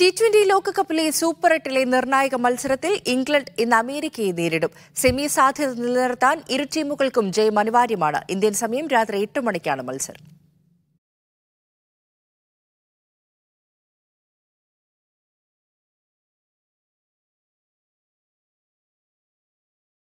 T twenty ലോകകപ്പിലെ super എട്ടിലെ നിർണായക മത്സരത്തിൽ ഇംഗ്ലണ്ട് ഇന്ന് അമേരിക്കയെ നേരിടും സെമി സാധ്യത നിലനിർത്താൻ ഇരു ടീമുകൾക്കും ജയം അനിവാര്യമാണ് ഇന്ത്യൻ സമയം രാത്രി എട്ട് മണിക്കാണ് മത്സരം